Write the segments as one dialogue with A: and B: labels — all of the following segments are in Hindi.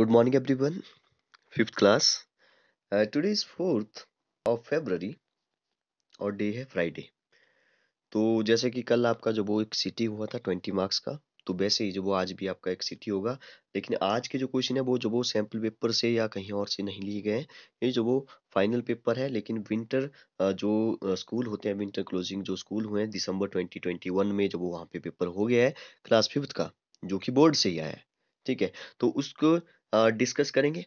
A: Good morning everyone, 5th class. Uh, today is 4th of और डे है फ्राइडे तो जैसे कि कल आपका जो वो एक सिटी हुआ था ट्वेंटी मार्क्स का तो वैसे ही जो वो आज भी आपका एक सिटी होगा लेकिन आज के जो क्वेश्चन है वो जो वो सैम्पल पेपर से या कहीं और से नहीं लिए गए हैं ये जो वो फाइनल पेपर है लेकिन विंटर जो स्कूल होते हैं विंटर क्लोजिंग जो स्कूल हुए हैं दिसंबर ट्वेंटी में जो वो वहाँ पे पेपर हो गया है क्लास फिफ्थ का जो कि बोर्ड से ही आया है ठीक है तो उसको डिस्कस करेंगे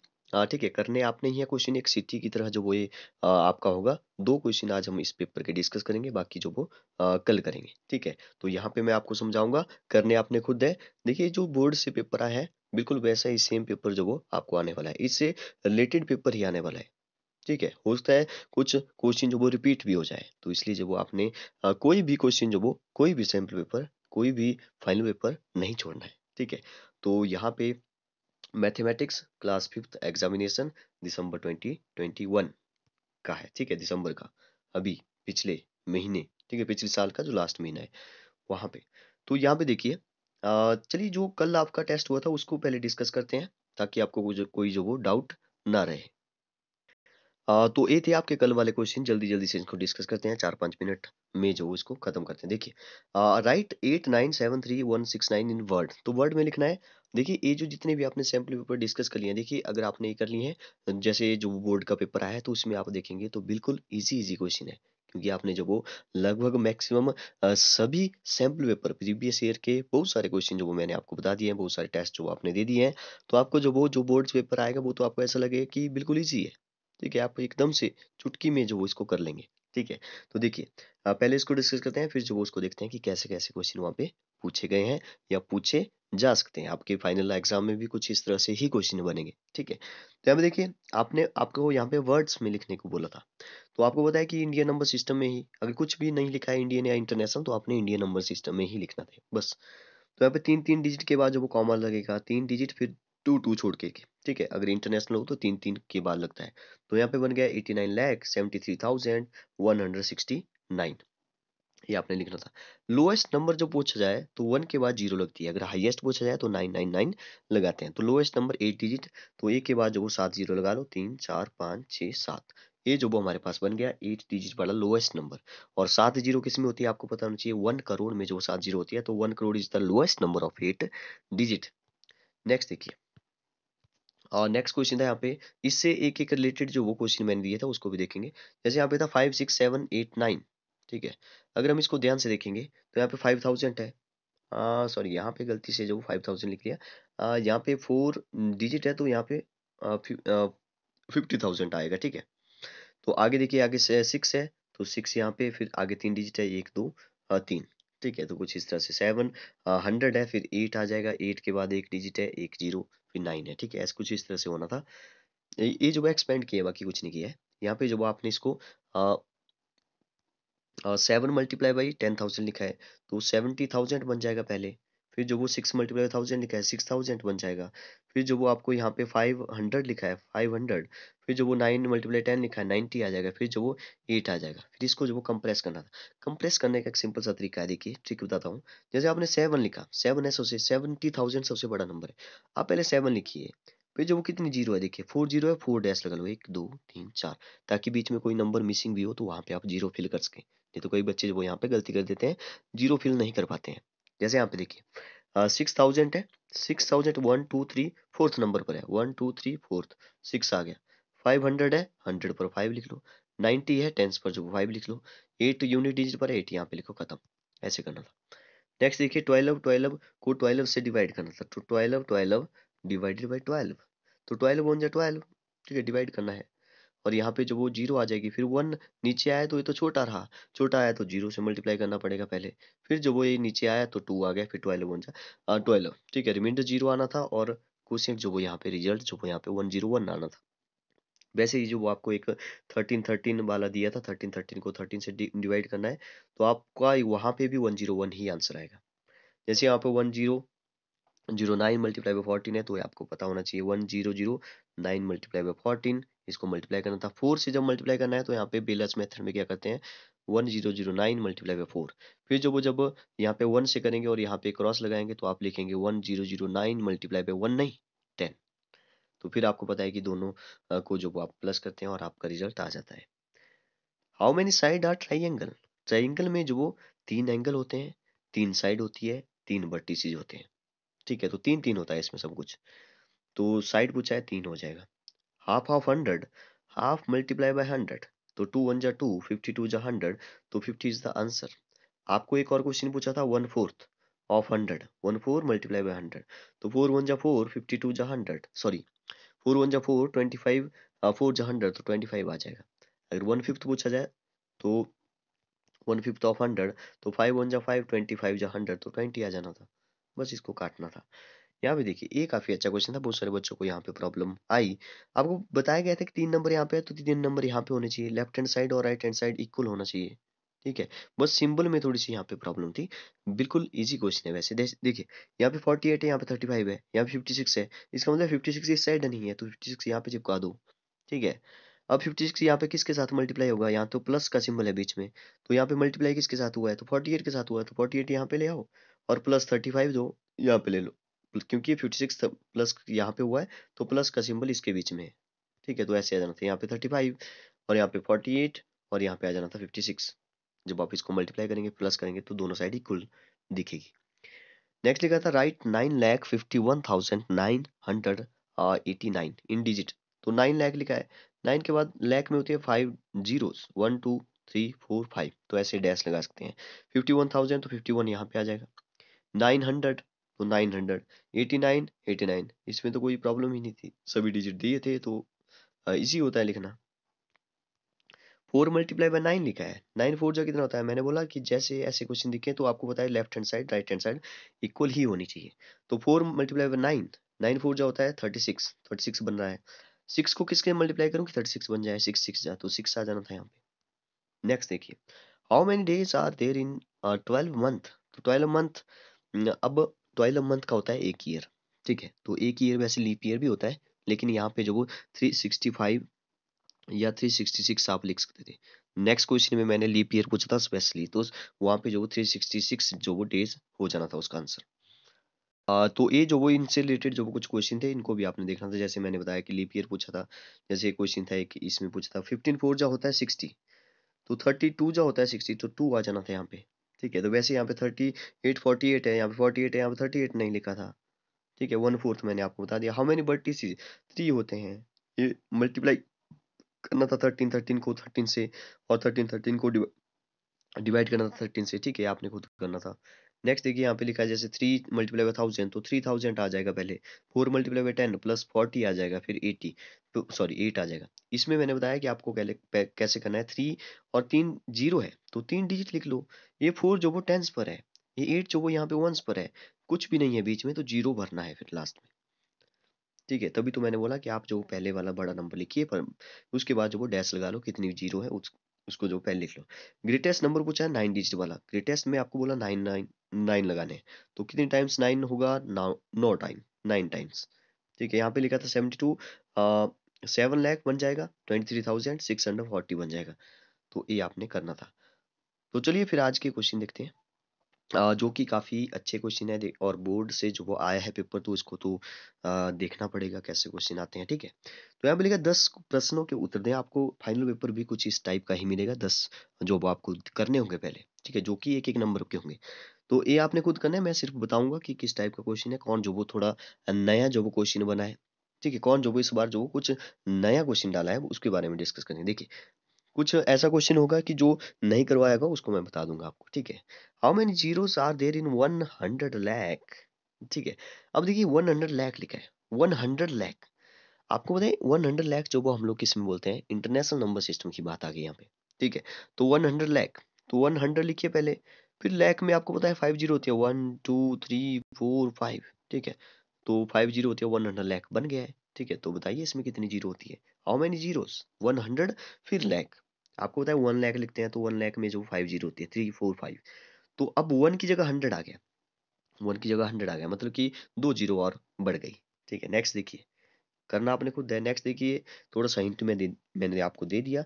A: ठीक है करने आपने यह क्वेश्चन एक सिटी की तरह जो वो ये आपका होगा दो क्वेश्चन आज हम इस पेपर के डिस्कस करेंगे बाकी जो वो कल करेंगे ठीक है तो यहाँ पे मैं आपको समझाऊंगा करने आपने खुद है देखिए जो बोर्ड से पेपर आया है बिल्कुल वैसा ही सेम पेपर जो वो आपको आने वाला है इससे रिलेटेड पेपर ही आने वाला है ठीक है हो सकता है कुछ क्वेश्चन जो वो रिपीट भी हो जाए तो इसलिए जो वो आपने कोई भी क्वेश्चन जो वो कोई भी सैम्पल पेपर कोई भी फाइनल पेपर नहीं छोड़ना है ठीक है तो यहाँ पे mathematics class fifth examination December 2021 का है ठीक है दिसंबर का अभी पिछले महीने ठीक है पिछले साल का जो लास्ट महीना है वहां पे तो यहाँ पे देखिए चलिए जो कल आपका टेस्ट हुआ था उसको पहले डिस्कस करते हैं ताकि आपको कोई जो वो डाउट ना रहे तो ये थे आपके कल वाले क्वेश्चन जल्दी जल्दी से इसको डिस्कस करते हैं चार पांच मिनट में जो इसको खत्म करते हैं देखिए write eight nine seven three one six nine in word तो वर्ड में लिखना है देखिए ये जो जितने भी आपने सैम्पल पेपर डिस्कस कर लिए हैं देखिए अगर आपने ये कर लिए हैं जैसे जो बोर्ड का पेपर आया है तो उसमें आप देखेंगे तो बिल्कुल ईजी ईजी क्वेश्चन है क्योंकि आपने जो वो लगभग मैक्सिमम सभी सैंपल पेपर प्रीवियस ईयर के बहुत सारे क्वेश्चन जो वो मैंने आपको बता दिए हैं बहुत सारे टेस्ट जो आपने दे दिए हैं तो आपको जो वो जो बोर्ड पेपर आएगा वो तो आपको ऐसा लगेगा कि बिल्कुल ईजी है ठीक है आप एकदम से चुटकी में जो वो इसको कर लेंगे ठीक है तो देखिए पहले इसको डिस्कस करते हैं फिर जो वो उसको देखते हैं कि कैसे कैसे क्वेश्चन वहाँ पे पूछे गए हैं या पूछे जा सकते हैं आपके फाइनल एग्जाम में भी कुछ इस तरह से ही क्वेश्चन बनेंगे ठीक है तो यहाँ पे देखिए आपने आपको यहाँ पे वर्ड्स में लिखने को बोला था तो आपको बताया कि इंडियन नंबर सिस्टम में ही अगर कुछ भी नहीं लिखा है इंडियन या इंटरनेशनल तो आपने इंडियन नंबर सिस्टम में ही लिखना था बस तो यहाँ पे तीन तीन डिजिट के बाद जो वो कॉमन लगेगा तीन डिजिट फिर टू टू छोड़ के ठीक है अगर इंटरनेशनल हो तो तीन तीन के बाद लगता है तो यहाँ पे बन गया eighty nine lakh seventy three thousand one hundred sixty nine ये आपने लिखना था लोएस्ट नंबर जब पूछा जाए तो वन के बाद जीरो लगती है अगर हाईएस्ट पूछा जाए तो नाइन नाइन नाइन लगाते हैं तो लोएस्ट नंबर एट डिजिट तो एक के बाद जो सात जीरो लगा लो तीन चार पाँच छः सात ये जो वो हमारे पास बन गया एट डिजिट वाला लोएस्ट नंबर और सात जीरो किस में होती है आपको पता होना चाहिए वन करोड़ में जो सात जीरो होती है तो one crore is the lowest number of eight digit next देखिए नेक्स्ट क्वेश्चन था यहाँ पे इससे एक एक रिलेटेड जो वो क्वेश्चन मैंने दिया था उसको भी देखेंगे जैसे यहाँ पे था five six seven eight nine ठीक है अगर हम इसको ध्यान से देखेंगे तो यहाँ पे फाइव थाउजेंड है सॉरी यहाँ पे गलती से जो फाइव थाउजेंड लिख लिया यहाँ पे फोर डिजिट है तो यहाँ पे फिफ्टी थाउजेंड आएगा ठीक है तो आगे देखिए आगे सिक्स है तो सिक्स यहाँ पे फिर आगे तीन डिजिट है एक दो तीन ठीक है तो कुछ इस तरह से सेवन हंड्रेड है फिर एट आ जाएगा एट के बाद एक डिजिट है एक जीरो फिर नाइन है ठीक है ऐसा कुछ इस तरह से होना था ये जो एक्सपेंड किया बाकी कुछ नहीं किया है यहाँ पे जब आपने इसको seven multiply by ten thousand लिखा है तो सेवेंटी थाउजेंड बन जाएगा पहले फिर जो वो सिक्स मल्टीप्लाई थाउजेंड लिखा है सिक्स थाउजेंड बन जाएगा फिर जो वो आपको यहाँ पे फाइव हंड्रेड लिखा है फाइव हंड्रेड फिर जो वो नाइन मल्टीप्लाई टेन लिखा है नाइनटी आ जाएगा फिर जो वो एट आ जाएगा फिर इसको जो वो कंप्रेस करना था कंप्रेस करने का एक सिंपल सा तरीका है देखिए ट्रिक बताता हूँ जैसे आपने सेवन लिखा सेवन है सबसे सेवेंटी थाउजेंड सबसे बड़ा नंबर है आप पहले सेवन लिखिए फिर जो वो कितनी जीरो है देखिए फोर जीरो है फोर डैश लगा लो एक दो तीन चार ताकि बीच में कोई नंबर मिसिंग भी हो तो वहाँ पे आप जीरो फिल कर सकें नहीं तो कई बच्चे जो यहाँ पे गलती कर देते हैं जीरो फिल नहीं कर पाते हैं जैसे यहाँ पे देखिए सिक्स थाउजेंड है six thousand one two three fourth number पर है one two three fourth six आ गया फाइव हंड्रेड है हंड्रेड पर फाइव लिख लो नाइन्टी है टेंस पर जो फाइव लिख लो एट यूनिट डिजिट पर एट यहाँ पे लिखो खत्म ऐसे करना था नेक्स्ट देखिए ट्वेल्व ट्वेल्व को ट्वेल्व से डिवाइड करना था twelve twelve divided by twelve तो ट्वेल्व वन जा ट्वेल्व ठीक है डिवाइड करना है और यहाँ पे जब वो जीरो आ जाएगी फिर वन नीचे आया तो ये तो छोटा रहा छोटा आया तो जीरो से मल्टीप्लाई करना पड़ेगा पहले फिर जब वो ये नीचे आया तो टू आ गया फिर ट्वेल्व वन जाए ट्वेल्व ठीक है रिमाइंडर जीरो आना था और क्वेश्चन जो वो यहाँ पे रिजल्ट जो वो यहाँ पे वन जीरो वन आना था वैसे ही जो वो आपको एक थर्टीन थर्टीन वाला दिया था थर्टीन थर्टीन को थर्टीन से डिवाइड करना है तो आपका वहाँ पे भी वन जीरो वन ही आंसर आएगा जैसे यहाँ पे one zero zero nine multiply by fourteen है तो ये आपको पता होना चाहिए one zero zero nine multiply by fourteen इसको मल्टीप्लाई करना था फोर से जब मल्टीप्लाई करना है तो यहाँ पे बेलस मेथड में क्या करते हैं one zero zero nine multiply by four फिर जब वो जब यहाँ पे वन से करेंगे और यहाँ पे क्रॉस लगाएंगे तो आप लिखेंगे one zero zero nine multiply by one नहीं टेन तो फिर आपको पता है कि दोनों को जो आप प्लस करते हैं और आपका रिजल्ट आ जाता है how many side are triangle triangle में जो वो तीन एंगल होते हैं तीन साइड होती है तीन वर्टिसेस होते हैं ठीक है तो तीन तीन होता है इसमें सब कुछ तो साइड पूछा है तीन हो जाएगा half of hundred half multiply by hundred तो टू वन जा टू फिफ्टी टू जा हंड्रेड तो फिफ्टी इज द आंसर आपको एक और क्वेश्चन पूछा था one fourth of hundred one four multiply by hundred तो फोर वन जा फोर फिफ्टी टू जा हंड्रेड सॉरी फोर वन जा फोर ट्वेंटी फाइव फोर जा हंड्रेड तो ट्वेंटी फाइव आ जाएगा अगर वन फिफ्थ पूछा जाए तो वन फिफ्थ ऑफ हंड्रेड तो फाइव वन जा फाइव ट्वेंटी फाइव जा हंड्रेड तो ट्वेंटी आ जाना था बस इसको काटना था यहाँ पे देखिए ये काफी अच्छा क्वेश्चन था बहुत सारे बच्चों को यहाँ पे प्रॉब्लम आई आपको बताया गया था कि तीन नंबर यहाँ पे है तो तीन नंबर यहाँ पे होने चाहिए लेफ्ट हैंड साइड और राइट हैंड साइड इक्वल होना चाहिए ठीक है बस सिंबल में थोड़ी सी यहाँ पे प्रॉब्लम थी बिल्कुल इजी क्वेश्चन है वैसे देखिए यहाँ पे 48 है यहाँ पे 35 है यहाँ पे 56 है इसका मतलब 56 इस साइड नहीं है तो 56 यहाँ पे चिपका दो ठीक है अब 56 यहाँ पे किसके साथ मल्टीप्लाई होगा यहाँ तो प्लस का सिंबल है बीच में तो यहाँ पे मल्टीप्लाई किसके साथ हुआ है तो एट के साथ हुआ है तो एट यहाँ पे ले आओ और प्लस फाइव दो यहाँ पे ले लो क्योंकि फिफ्टी सिक्स प्लस यहाँ पे हुआ है तो प्लस का सिंबल इसके बीच में है ठीक है तो ऐसे आ जाना था यहाँ पे थर्टी फाइव और यहाँ पे फोर्टी एट और यहाँ पे आ जाना था फिफ्टी सिक्स जब आप इसको मल्टीप्लाई करेंगे प्लस करेंगे तो दोनों साइड इक्वल दिखेगी नेक्स्ट लिखा था write nine lakh fifty one thousand nine hundred eighty nine in digit तो नाइन लैख लिखा है नाइन के बाद लैख में होती है five zero one two three four five तो ऐसे डैश लगा सकते हैं फिफ्टी वन थाउजेंड तो फिफ्टी वन यहाँ पे आ जाएगा नाइन हंड्रेड तो nine hundred eighty nine eighty nine इसमें तो कोई प्रॉब्लम ही नहीं थी सभी डिजिट दिए थे तो इजी होता है लिखना फोर मल्टीप्लाई बाय नाइन लिखा है नाइन फोर जो कितना होता है मैंने बोला कि जैसे ऐसे क्वेश्चन दिखे तो आपको बताया left hand side right hand side equal ही होनी चाहिए तो four multiply by nine nine four जो होता है थर्टी सिक्स थर्टी सिक्स बन रहा है सिक्स को किसके मल्टीप्लाई करूँ कि थर्टी सिक्स बन जाए सिक्स सिक्स जा तो सिक्स आ जाना था यहाँ पे नेक्स्ट देखिए how many days are there in twelve month तो ट्वेल्व मंथ अब ट्वेल्व मंथ का होता है एक ईयर ठीक है तो एक ईयर वैसे लीप ईयर भी होता है लेकिन यहाँ पे जो वो थ्री सिक्सटी फाइव या थ्री सिक्सटी सिक्स आप लिख सकते थे नेक्स्ट क्वेश्चन में मैंने लीप ईयर पूछा था स्पेशली तो वहाँ पे जो वो थ्री सिक्सटी सिक्स जो वो डेज हो जाना था उसका आंसर तो ये जो वो इनसे रिलेटेड जो वो कुछ क्वेश्चन थे इनको भी आपने देखना था जैसे मैंने बताया कि लीप ईयर पूछा था जैसे एक क्वेश्चन था एक इसमें पूछा था फिफ्टीन फोर जो होता है सिक्सटी तो थर्टी टू जो होता है सिक्सटी तो टू आ जाना था यहाँ पे ठीक है तो वैसे यहाँ पे थर्टी एट फोर्टी एट है यहाँ पे फोर्टी एट है यहाँ पे थर्टी एट नहीं लिखा था ठीक है वन फोर्थ मैंने आपको बता दिया हाउ मेनी वर्टिसेस थ्री होते हैं ये मल्टीप्लाई करना था थर्टीन थर्टीन को थर्टीन से और थर्टीन थर्टीन को डिवाइड करना था थर्टीन से ठीक है आपने खुद करना था नेक्स्ट देखिए यहाँ पे लिखा है जैसे थ्री मल्टीप्लाई बाय थाउजेंड तो थ्री थाउजेंड आ जाएगा पहले four multiply by ten plus forty आ जाएगा फिर एटी तो सॉरी एट आ जाएगा इसमें मैंने बताया कि आपको कैसे करना है थ्री और तीन जीरो है तो तीन डिजिट लिख लो ये फोर जो वो टेंस पर है ये एट जो वो यहाँ पे वंस पर है कुछ भी नहीं है बीच में तो जीरो भरना है फिर लास्ट में ठीक है तभी तो मैंने बोला कि आप जो पहले वाला बड़ा नंबर लिखिए पर उसके बाद जो वो डैश लगा लो कितनी जीरो है उस उसको जो पहले लिख लो ग्रेटेस्ट नंबर पूछा है नाइन डिजिट वाला ग्रेटेस्ट में आपको बोला नाइन नाइन नाइन लगाने तो कितने टाइम्स नाइन होगा नो टाइम नाइन टाइम्स ठीक है यहाँ पे लिखा था सेवेंटी टू सेवन लैख बन जाएगा twenty three thousand six hundred forty बन जाएगा तो ये आपने करना था तो चलिए फिर आज के क्वेश्चन देखते हैं जो कि काफ़ी अच्छे क्वेश्चन है और बोर्ड से जो वो आया है पेपर तो उसको तो देखना पड़ेगा कैसे क्वेश्चन आते हैं, ठीक है? तो यहाँ पर लिखा प्रश्नों के उत्तर दें, आपको फाइनल पेपर भी कुछ इस टाइप का ही मिलेगा दस जो वो आपको करने होंगे पहले, ठीक है? जो कि एक-एक नंबर के होंगे। तो ये आपने खुद करना है, मैं सिर्फ़ बताऊँगा कि किस टाइप का क्वेश्चन है, कौन जो वो थोड़ा नया जो वो क्वेश्चन बना है, ठीक है? कौन जो वो इस बार जो कुछ नया क्वेश्चन डाला है, उसके बारे में डिस्कस करेंगे। देखिए कुछ ऐसा क्वेश्चन होगा कि जो नहीं करवाएगा उसको मैं बता दूंगा आपको ठीक है how many zeros are there in one hundred ठीक है अब देखिए वन हंड्रेड लैख लिखा है वन हंड्रेड लैख आपको बताए वन हंड्रेड लैख जो वो हम लोग किस में बोलते हैं इंटरनेशनल नंबर सिस्टम की बात आ गई यहाँ पे ठीक है तो वन हंड्रेड लैख तो वन हंड्रेड लिखिए पहले फिर लैख में आपको बताया फाइव जीरो होती है one two three four five ठीक है तो फाइव जीरो होती है वन हंड्रेड लैख बन गया है ठीक है तो बताइए इसमें कितनी जीरो होती है how many zeros one hundred फिर लैख आपको पता है वन लैख लिखते हैं तो वन लैख में जो फाइव जीरो होती है थ्री फोर फाइव तो अब वन की जगह हंड्रेड आ गया वन की जगह हंड्रेड आ गया मतलब कि दो जीरो और बढ़ गई ठीक है नेक्स्ट देखिए करना आपने खुद है नेक्स्ट देखिए थोड़ा सा हिंट में दे मैंने आपको दे दिया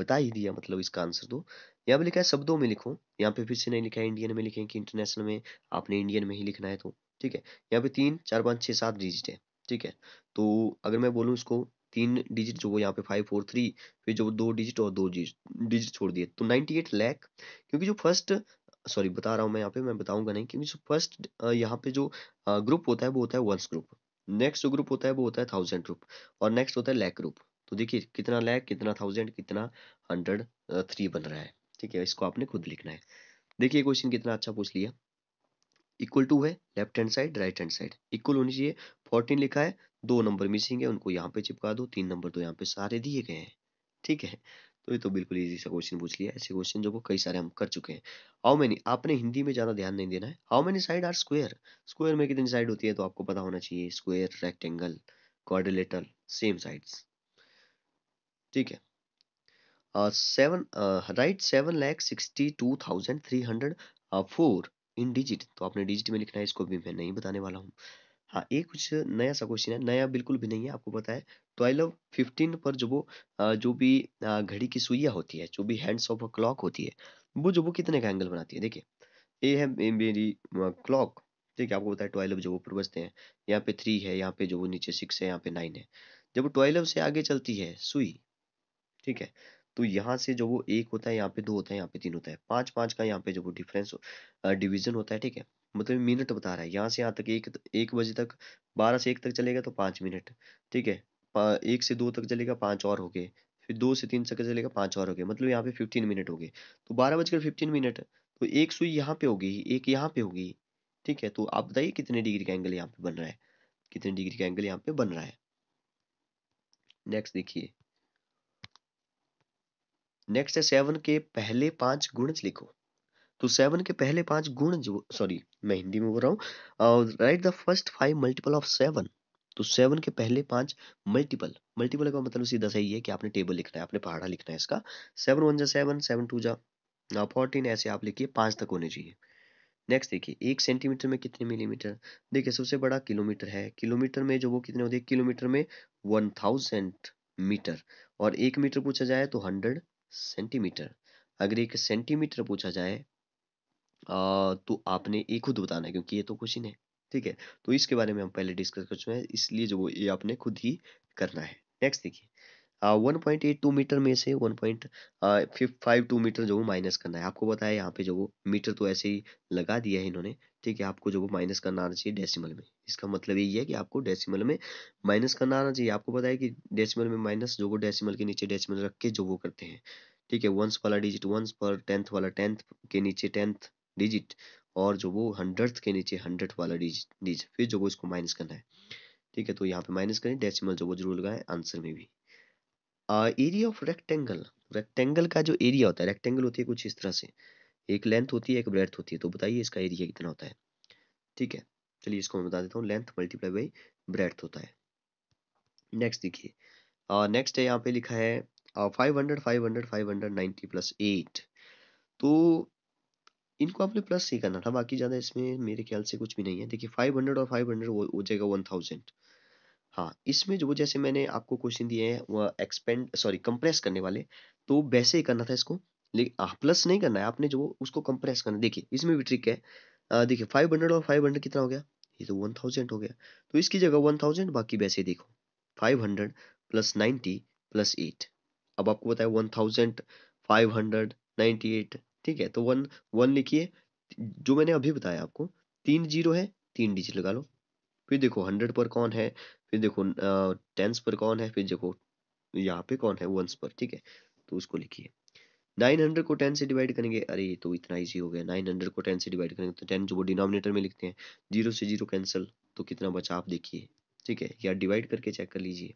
A: बता ही दिया मतलब इसका आंसर दो तो। यहाँ पे लिखा है शब्दों में लिखो यहाँ पे फिर से नहीं लिखा है इंडियन में लिखें कि इंटरनेशनल में आपने इंडियन में ही लिखना है तो ठीक है यहाँ पे तीन चार पाँच छः सात डिजिट है ठीक है तो अगर मैं बोलूँ इसको तीन डिजिट जो यहाँ पे फाइव फोर थ्री फिर जो दो डिजिट और दो डिजिट छोड़ दिए तो नाइनटी एट लैख क्योंकि जो फर्स्ट सॉरी बता रहा हूँ मैं यहाँ पे मैं बताऊंगा नहीं क्योंकि जो फर्स्ट यहाँ पे जो ग्रुप होता है वो होता है वंस ग्रुप नेक्स्ट जो ग्रुप होता है वो होता है थाउजेंड ग्रुप और नेक्स्ट होता है लैक ग्रुप तो देखिए कितना लैक कितना थाउजेंड कितना हंड्रेड थ्री बन रहा है ठीक है इसको आपने खुद लिखना है देखिए क्वेश्चन कितना अच्छा पूछ लिया इक्वल टू है left hand side right hand side equal होनी चाहिए फोर्टीन लिखा है दो नंबर मिसिंग है उनको यहाँ पे चिपका दो तीन नंबर तो यहाँ पे सारे दिए गए हैं ठीक है तो ये तो बिल्कुल इजी सा क्वेश्चन पूछ लिया ऐसे क्वेश्चन जो कई सारे हम कर चुके हैं हाउ मेनी आपने हिंदी में ज़्यादा ध्यान नहीं देना है how many side are square square में कितनी साइड होती है तो आपको पता होना चाहिए square rectangle quadrilateral same side ठीक है seven write seven lakh sixty two thousand three hundred four in digit तो आपने डिजिट में लिखना है इसको भी मैं नहीं बताने वाला हूँ हाँ ये कुछ नया सा क्वेश्चन है नया बिल्कुल भी नहीं है आपको पता है ट्वेल्व तो फिफ्टीन पर जो वो जो भी घड़ी की सुइया होती है जो भी हैंड्स ऑफ क्लॉक होती है वो जो वो कितने का एंगल बनाती है देखिए ये है मेरी क्लॉक ठीक है आपको पता है ट्वेल्व जो वो ऊपर बजते हैं यहाँ पे थ्री है यहाँ पे जो वो नीचे सिक्स है यहाँ पे नाइन है जब वो ट्वेल्व से आगे चलती है सुई ठीक है तो यहाँ से जो वो एक होता है यहाँ पे दो होता है यहाँ पे तीन होता है पाँच पाँच का यहाँ पे जो वो डिफरेंस डिवीजन होता है ठीक है मतलब मिनट बता रहा है यहाँ से यहाँ तक एक एक बजे तक बारह से एक तक चलेगा तो पाँच मिनट ठीक है एक से दो तक चलेगा पाँच और हो गए फिर दो से तीन तक चलेगा पाँच और हो गए मतलब यहाँ पे फिफ्टीन मिनट हो गए तो बारह बजकर फिफ्टीन मिनट तो एक सुई यहाँ पे होगी एक यहाँ पे होगी ठीक है तो आप बताइए कितने डिग्री का एंगल यहाँ पे बन रहा है कितने डिग्री का एंगल यहाँ पे बन रहा है नेक्स्ट देखिए नेक्स्ट है सेवन के पहले पांच गुण लिखो तो सेवन के पहले पांच गुण जो सॉरी मैं हिंदी में बोल रहा हूँ write the first five multiple of seven तो सेवन के पहले पांच मल्टीपल मल्टीपल का मतलब सीधा सही है कि आपने टेबल लिखना है आपने पहाड़ा लिखना है इसका सेवन वन जा सेवन सेवन टू जा फोर्टीन ऐसे आप लिखिए पांच तक होने चाहिए नेक्स्ट देखिए एक सेंटीमीटर में कितने मिलीमीटर देखिए सबसे बड़ा किलोमीटर है किलोमीटर में जो वो कितने होते हैं किलोमीटर में वन थाउजेंड मीटर और एक मीटर पूछा जाए तो हंड्रेड सेंटीमीटर अगर एक सेंटीमीटर पूछा जाए तो आपने ये खुद बताना है क्योंकि ये तो क्वेश्चन है ठीक है तो इसके बारे में हम पहले डिस्कस कर चुके हैं इसलिए जो ये आपने खुद ही करना है नेक्स्ट देखिए one point eight two metre में से one point five two metre जो माइनस करना है आपको बताया यहाँ पे जो मीटर तो ऐसे ही लगा दिया है इन्होंने ठीक है आपको जो माइनस करना आना चाहिए डेसिमल में इसका मतलब यही है कि आपको डेसिमल में माइनस करना आना चाहिए आपको पता है कि डेसिमल में माइनस जो वो डेसिमल के नीचे डेसिमल रख के जो वो करते हैं ठीक है वंस वाला डिजिट वंस पर टेंथ वाला टेंथ के नीचे टेंथ डिजिट और जो वो हंड्रेड के नीचे हंड्रेड वाला डिजिट डिजिट फिर जो वो इसको माइनस करना है ठीक है तो यहाँ पे माइनस करें डेसिमल जो वो जरूर लगाए आंसर में भी एरिया ऑफ रेक्टेंगल रेक्टेंगल का जो एरिया होता है रेक्टेंगल होती है कुछ इस तरह से एक लेंथ होती है एक ब्रेथ होती है तो बताइए इसका एरिया कितना होता है ठीक है चलिए इसको मैं बता देता हूँ लेंथ मल्टीप्लाई बाई ब्रेथ होता है नेक्स्ट देखिए नेक्स्ट है यहाँ पे लिखा है five hundred five hundred five hundred ninety plus eight तो इनको आपने प्लस ही करना था बाकी ज़्यादा इसमें मेरे ख्याल से कुछ भी नहीं है देखिए फाइव हंड्रेड और फाइव हंड्रेड हो जाएगा वन थाउजेंड हाँ इसमें जो जैसे मैंने आपको क्वेश्चन दिए हैं वह एक्सपेंड सॉरी कंप्रेस करने वाले तो वैसे ही करना था इसको लेकिन प्लस नहीं करना है आपने जो उसको कंप्रेस करना देखिए इसमें भी ट्रिक है देखिए फाइव हंड्रेड और फाइव हंड्रेड कितना हो गया ये तो वन थाउजेंड हो गया तो इसकी जगह वन थाउजेंड बाकी वैसे देखो five hundred plus ninety plus eight अब आपको बताया one thousand five hundred ninety eight ठीक है तो वन वन लिखिए जो मैंने अभी बताया आपको तीन जीरो है तीन डिजिट लगा लो फिर देखो हंड्रेड पर कौन है फिर देखो टेंस पर कौन है फिर देखो यहाँ पे कौन है वंस पर ठीक है तो उसको लिखिए नाइन हंड्रेड को टेन से डिवाइड करेंगे अरे ये तो इतना इजी हो गया नाइन हंड्रेड को टेन से डिवाइड करेंगे तो टेन जो वो डिनोमिनेटर में लिखते हैं जीरो से जीरो कैंसिल तो कितना बचा आप देखिए ठीक है या डिवाइड करके चेक कर लीजिए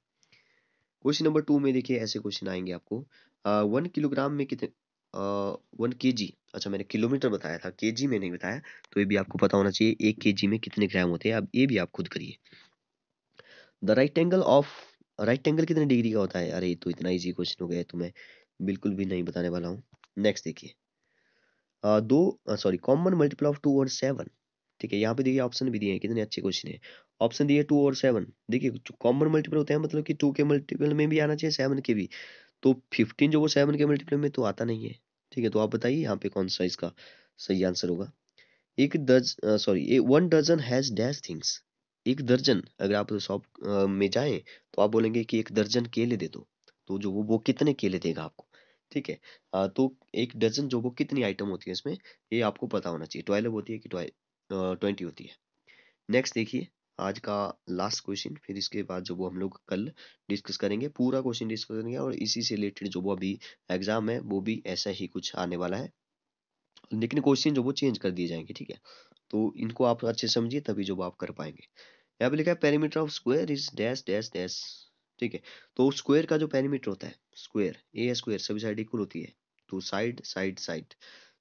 A: क्वेश्चन नंबर टू में देखिए ऐसे क्वेश्चन आएंगे आपको वन किलोग्राम में कितने वन के जी अच्छा मैंने किलोमीटर बताया था के जी में नहीं बताया तो ये भी आपको पता होना चाहिए एक के जी में कितने ग्राम होते हैं अब ये भी आप खुद करिए the right angle of right angle कितने डिग्री का होता है अरे तो इतना इजी क्वेश्चन हो गया तुम्हें तो बिल्कुल भी नहीं बताने वाला हूँ नेक्स्ट देखिए दो sorry common multiple of two और सेवन ठीक है यहाँ पे देखिए ऑप्शन भी दिए हैं कितने अच्छे क्वेश्चन है ऑप्शन दिए टू और सेवन देखिए कॉमन मल्टीपल होते हैं मतलब कि टू के मल्टीपल में भी आना चाहिए सेवन के भी तो फिफ्टीन जो वो सेवन के मल्टीपल में तो आता नहीं है ठीक है तो आप बताइए यहाँ पे कौन सा इसका सही आंसर होगा एक दर्ज sorry one dozen has dash things एक दर्जन अगर आप शॉप में जाए तो आप बोलेंगे कि एक दर्जन केले दे दो तो जो वो वो कितने केले देगा आपको ठीक है तो एक डजन जो वो कितनी आइटम होती है इसमें ये आपको पता होना चाहिए ट्वेल्व होती है कि ट्वेंटी होती है नेक्स्ट देखिए आज का लास्ट क्वेश्चन फिर इसके बाद जो वो हम लोग कल डिस्कस करेंगे पूरा क्वेश्चन डिस्कस करेंगे और इसी से रिलेटेड जो वो अभी एग्जाम है वो भी ऐसा ही कुछ आने वाला है लेकिन क्वेश्चन जो वो चेंज कर दिए जाएंगे ठीक है तो इनको आप अच्छे समझिए तभी जो आप कर पाएंगे यहाँ पे लिखा है perimeter of square is dash dash dash ठीक है तो स्क्वायर का जो पेरीमीटर होता है स्क्वायर ए स्क्वायर सभी साइड इक्वल होती है तो साइड साइड साइड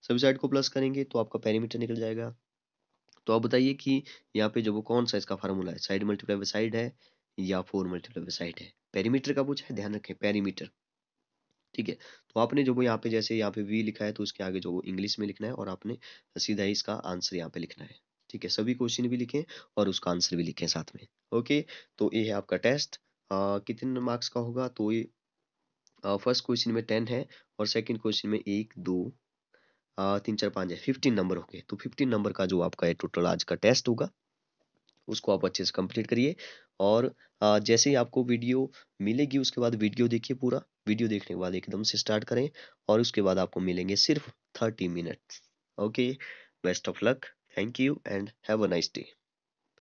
A: सभी साइड को प्लस करेंगे तो आपका पेरीमीटर निकल जाएगा तो आप बताइए कि यहाँ पे जो वो कौन सा इसका फार्मूला है साइड मल्टीप्लाई बाई साइड है या फोर मल्टीप्लाई बाई साइड है पेरीमीटर का पूछा है ध्यान रखें पेरीमीटर ठीक है तो आपने जो वो यहाँ पे जैसे यहाँ पे वी लिखा है तो उसके आगे जो वो इंग्लिश में लिखना है और आपने सीधा ही इसका आंसर यहाँ पे लिखना है ठीक है सभी क्वेश्चन भी लिखें और उसका आंसर भी लिखें साथ में ओके तो ये है आपका टेस्ट कितने मार्क्स का होगा तो ये फर्स्ट क्वेश्चन में टेन है और सेकंड क्वेश्चन में एक दो तीन चार पाँच है फिफ्टीन नंबर हो गए तो फिफ्टीन नंबर का जो आपका टोटल आज का टेस्ट होगा उसको आप अच्छे से कंप्लीट करिए और आ, जैसे ही आपको वीडियो मिलेगी उसके बाद वीडियो देखिए पूरा वीडियो देखने के बाद एकदम से स्टार्ट करें और उसके बाद आपको मिलेंगे सिर्फ thirty minute okay best of luck thank you and have a nice day